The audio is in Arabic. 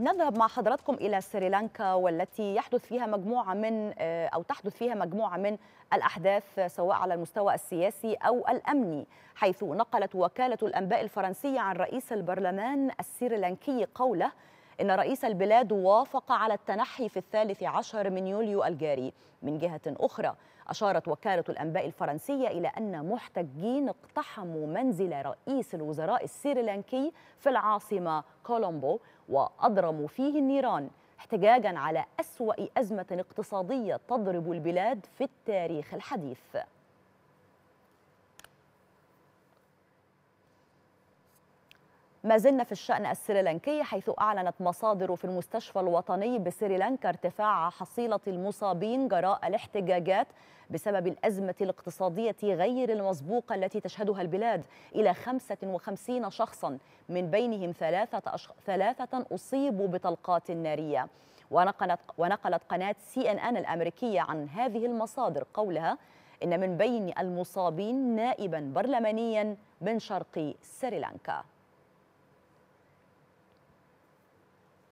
نذهب مع حضراتكم إلى سريلانكا والتي يحدث فيها مجموعة من آه، أو تحدث فيها مجموعة من الأحداث سواء على المستوى السياسي أو الأمني حيث نقلت وكالة الأنباء الفرنسية عن رئيس البرلمان السريلانكي قوله إن رئيس البلاد وافق على التنحي في الثالث عشر من يوليو الجاري من جهة أخرى أشارت وكالة الأنباء الفرنسية إلى أن محتجين اقتحموا منزل رئيس الوزراء السريلانكي في العاصمة كولومبو وأضرموا فيه النيران احتجاجا على أسوأ أزمة اقتصادية تضرب البلاد في التاريخ الحديث ما زلنا في الشأن السريلانكي حيث أعلنت مصادر في المستشفى الوطني بسريلانكا ارتفاع حصيلة المصابين جراء الاحتجاجات بسبب الأزمة الاقتصادية غير المسبوقة التي تشهدها البلاد إلى 55 شخصا من بينهم ثلاثة, أش... ثلاثة أصيبوا بطلقات نارية ونقلت, ونقلت قناة سي أن أن الأمريكية عن هذه المصادر قولها إن من بين المصابين نائبا برلمانيا من شرق سريلانكا